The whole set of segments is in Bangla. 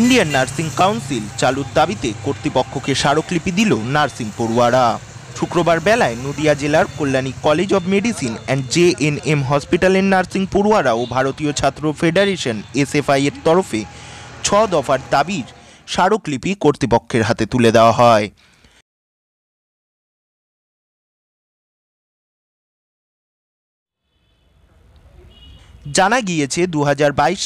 ইন্ডিয়ান নার্সিং কাউন্সিল চালুর দাবিতে কর্তৃপক্ষকে স্মারকলিপি দিল নার্সিং পড়ুয়ারা শুক্রবার বেলায় নদিয়া জেলার Kalyani college of medicine and J N M হসপিটালের নার্সিং পড়ুয়ারা ও ভারতীয় ছাত্র ফেডারেশন এসএফআই এর তরফে ছ দফার দাবির স্মারকলিপি কর্তৃপক্ষের হাতে তুলে দেওয়া হয় জানা গিয়েছে দু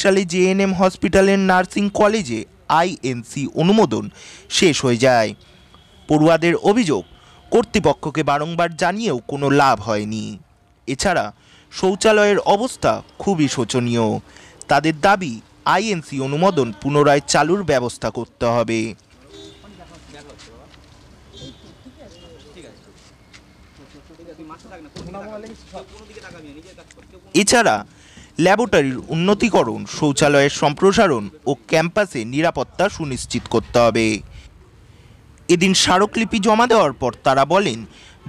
সালে জেএনএম হসপিটালের নার্সিং কলেজে আইএনসি অনুমোদন শেষ হয়ে যায় পড়ুয়াদের অভিযোগ কর্তৃপক্ষকে বারংবার জানিয়েও কোনো লাভ হয়নি এছাড়া শৌচালয়ের অবস্থা খুবই শোচনীয় তাদের দাবি আইএনসি অনুমোদন পুনরায় চালুর ব্যবস্থা করতে হবে এছাড়া ল্যাবরেটরির উন্নতিকরণ শৌচালয়ের সম্প্রসারণ ও ক্যাম্পাসে নিরাপত্তা সুনিশ্চিত করতে হবে এদিন স্মারকলিপি জমা দেওয়ার পর তারা বলেন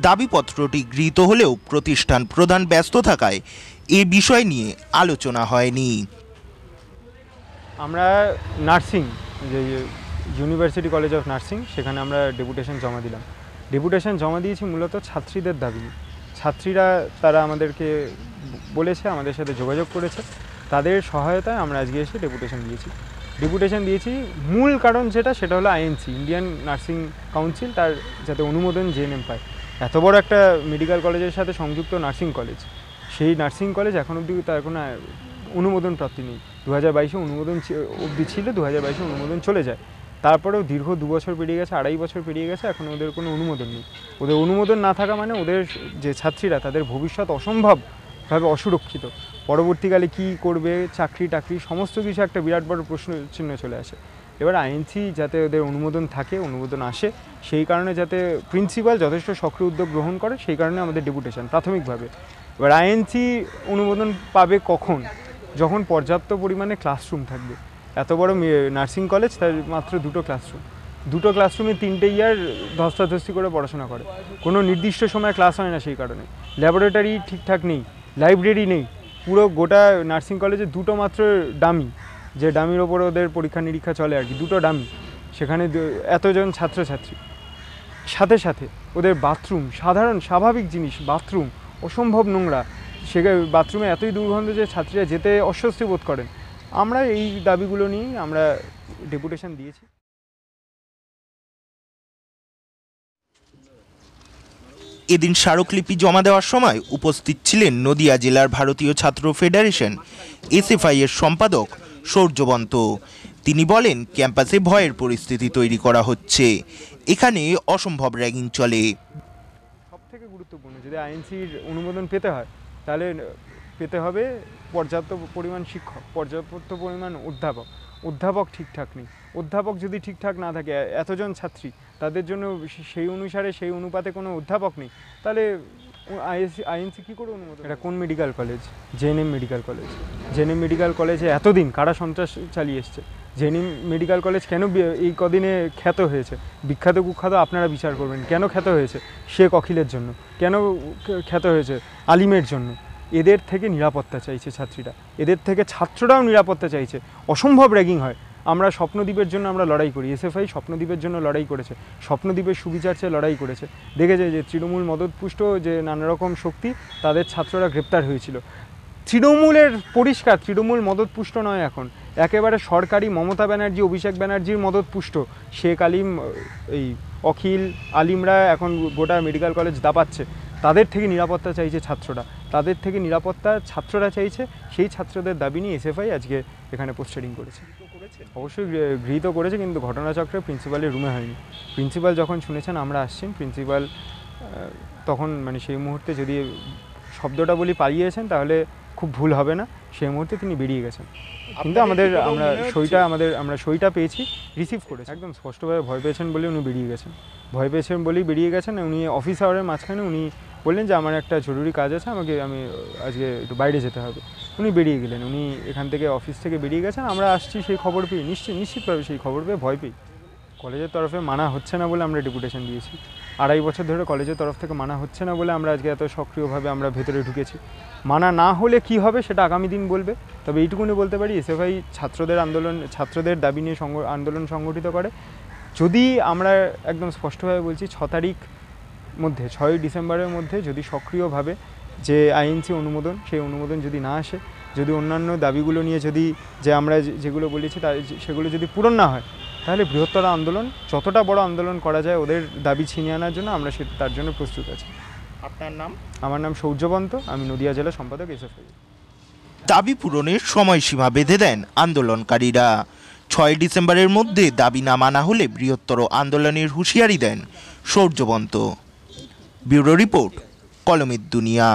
দাবিপত্রটি গৃহীত হলেও প্রতিষ্ঠান প্রধান ব্যস্ত থাকায় এ বিষয় নিয়ে আলোচনা হয়নি আমরা নার্সিং যে ইউনিভার্সিটি কলেজ অফ নার্সিং সেখানে আমরা ডেপুটেশন জমা দিলাম ডেপুটেশন জমা দিয়েছি মূলত ছাত্রীদের দাবি ছাত্রীরা তারা আমাদেরকে বলেছে আমাদের সাথে যোগাযোগ করেছে তাদের সহায়তায় আমরা আজকে এসে ডেপুটেশন দিয়েছি ডেপুটেশন দিয়েছি মূল কারণ যেটা সেটা হলো আইএনসি ইন্ডিয়ান নার্সিং কাউন্সিল তার যাতে অনুমোদন জেএনএম পায় এত বড় একটা মেডিকেল কলেজের সাথে সংযুক্ত নার্সিং কলেজ সেই নার্সিং কলেজ এখন অবধি তার কোনো অনুমোদন প্রাপ্তি নেই দু হাজার বাইশে অনুমোদন অবধি ছিল দু হাজার বাইশে অনুমোদন চলে যায় তারপরেও দীর্ঘ দু বছর পেরিয়ে গেছে আড়াই বছর পেরিয়ে গেছে এখন ওদের কোনো অনুমোদন নেই ওদের অনুমোদন না থাকা মানে ওদের যে ছাত্রীরা তাদের ভবিষ্যৎ অসম্ভব ভাবে অসুরক্ষিত পরবর্তীকালে কি করবে চাকরি টাকরি সমস্ত কিছু একটা বিরাট বড় প্রশ্ন চিহ্ন চলে আসে এবার আইএনসি যাতে ওদের অনুমোদন থাকে অনুমোদন আসে সেই কারণে যাতে প্রিন্সিপাল যথেষ্ট সক্রিয় উদ্যোগ গ্রহণ করে সেই কারণে আমাদের ডেপুটেশন প্রাথমিকভাবে এবার আইএনসি অনুমোদন পাবে কখন যখন পর্যাপ্ত পরিমাণে ক্লাসরুম থাকবে এত বড় নার্সিং কলেজ তার মাত্র দুটো ক্লাসরুম দুটো ক্লাসরুমে তিনটে ইয়ার ধস্তাধস্তি করে পড়াশোনা করে কোনো নির্দিষ্ট সময় ক্লাস হয় না সেই কারণে ল্যাবরেটরি ঠিকঠাক নেই লাইব্রেরি নেই পুরো গোটা নার্সিং কলেজে দুটো মাত্র ডামি যে ডামির ওপরে ওদের পরীক্ষা নিরীক্ষা চলে আর কি দুটো ডামি সেখানে এতজন ছাত্রছাত্রী সাথে সাথে ওদের বাথরুম সাধারণ স্বাভাবিক জিনিস বাথরুম অসম্ভব নোংরা সে বাথরুমে এতই দুর্গন্ধ যে ছাত্রীরা যেতে অস্বস্তি বোধ করেন আমরা এই দাবিগুলো নিয়েই আমরা ডেপুটেশন দিয়েছি এদিন স্মারকলিপি জমা দেওয়ার সময় উপস্থিত ছিলেন নদিয়া জেলার ভারতীয় ছাত্র ফেডারেশন এসএফআই এর সম্পাদক সৌর্যবন্ত তিনি বলেন ক্যাম্পাসে ভয়ের পরিস্থিতি তৈরি করা হচ্ছে এখানে অসম্ভব র্যাগিং চলে সবথেকে গুরুত্বপূর্ণ যদি আইএনসির অনুমোদন পেতে হয় তাহলে পেতে হবে পর্যাপ্ত পরিমাণ শিক্ষক পর্যাপ্ত পরিমাণ অধ্যাপক অধ্যাপক ঠিকঠাক নেই অধ্যাপক যদি ঠিকঠাক না থাকে এতজন ছাত্রী তাদের জন্য সেই অনুসারে সেই অনুপাতে কোনো অধ্যাপক নেই তাহলে আইএসসি আইএনসি কী করে অনুমোদন এটা কোন medical college JNM medical college JNM medical কলেজে এতদিন কারা সন্ত্রাস চালিয়ে এসছে জেএনএম মেডিকেল কলেজ কেন এই কদিনে খ্যাত হয়েছে বিখ্যাত কুখ্যাত আপনারা বিচার করবেন কেন খ্যাত হয়েছে শেখ অখিলের জন্য কেন খ্যাত হয়েছে আলিমের জন্য এদের থেকে নিরাপত্তা চাইছে ছাত্রীরা এদের থেকে ছাত্ররাও নিরাপত্তা চাইছে অসম্ভব র্যাগিং হয় আমরা স্বপ্নদ্বীপের জন্য আমরা লড়াই করি এসএফআই স্বপ্নদ্বীপের জন্য লড়াই করেছে স্বপ্নদ্বীপের সুবিচার্চে লড়াই করেছে যায় যে তৃণমূল মদতপুষ্ট যে নানারকম শক্তি তাদের ছাত্ররা গ্রেপ্তার হয়েছিল তৃণমূলের পরিষ্কার তৃণমূল মদতপুষ্ট নয় এখন একেবারে সরকারি মমতা ব্যানার্জি অভিষেক ব্যানার্জির মদতপুষ্ট শেখ আলিম এই অখিল আলিমরা এখন গোটা মেডিকেল কলেজ দাপাচ্ছে তাদের থেকে নিরাপত্তা চাইছে ছাত্ররা তাদের থেকে নিরাপত্তা ছাত্ররা চাইছে সেই ছাত্রদের দাবি নিয়ে এসএফআই আজকে এখানে পোস্টারিং করেছে অবশ্যই গৃহীত করেছে কিন্তু ঘটনাচক্রে প্রিন্সিপালের রুমে হয়নি প্রিন্সিপাল যখন শুনেছেন আমরা আসছি প্রিন্সিপাল তখন মানে সেই মুহূর্তে যদি শব্দটা বলি পালিয়েছেন তাহলে খুব ভুল হবে না সেই মুহূর্তে তিনি বেরিয়ে গেছেন কিন্তু আমাদের আমরা সইটা আমাদের আমরা সইটা পেয়েছি রিসিভ করেছি একদম স্পষ্টভাবে ভয় পেয়েছেন বলে উনি বেরিয়ে গেছেন ভয় পেয়েছেন বলেই বেরিয়ে গেছেন উনি অফিস আওয়ারের মাঝখানে উনি বললেন যে আমার একটা জরুরি কাজ আছে আমাকে আমি আজকে একটু বাইরে যেতে হবে উনি বেরিয়ে গেলেন উনি এখান থেকে অফিস থেকে বেরিয়ে গেছেন আমরা আসছি সেই খবর পেয়ে নিশ্চয় নিশ্চিতভাবে সেই খবর পেয়ে ভয় পেয়ে কলেজের তরফে মানা হচ্ছে না বলে আমরা ডেপুটেশন দিয়েছি আড়াই বছর ধরে কলেজের তরফ থেকে মানা হচ্ছে না বলে আমরা আজকে এত সক্রিয়ভাবে আমরা ভেতরে ঢুকেছি মানা না হলে কি হবে সেটা আগামী দিন বলবে তবে এইটুকুনি বলতে পারি এসএফআই ছাত্রদের আন্দোলন ছাত্রদের দাবি নিয়ে আন্দোলন সংগঠিত করে যদি আমরা একদম স্পষ্টভাবে বলছি ছ তারিখ মধ্যে ছয়ই ডিসেম্বরের মধ্যে যদি সক্রিয়ভাবে যে আইএনসি অনুমোদন সেই অনুমোদন যদি না আসে যদি অন্যান্য দাবিগুলো নিয়ে যদি যে আমরা যেগুলো বলেছি তা সেগুলো যদি পূরণ না হয় তাহলে বৃহত্তর আন্দোলন যতটা বড় আন্দোলন করা যায় ওদের দাবি ছিনিয়ে আনার জন্য আমরা সে তার জন্য প্রস্তুত আছি আপনার নাম আমার নাম সৌর্যবন্ত আমি নদিয়া জেলা সম্পাদক এসএফআই দাবি পূরণের সময়সীমা বেঁধে দেন আন্দোলনকারীরা ছয় ডিসেম্বরের মধ্যে দাবি না মানা হলে বৃহত্তর আন্দোলনের হুঁশিয়ারি দেন সৌর্যবন্ত ব্যুরো রিপোর্ট কলমের দুনিয়া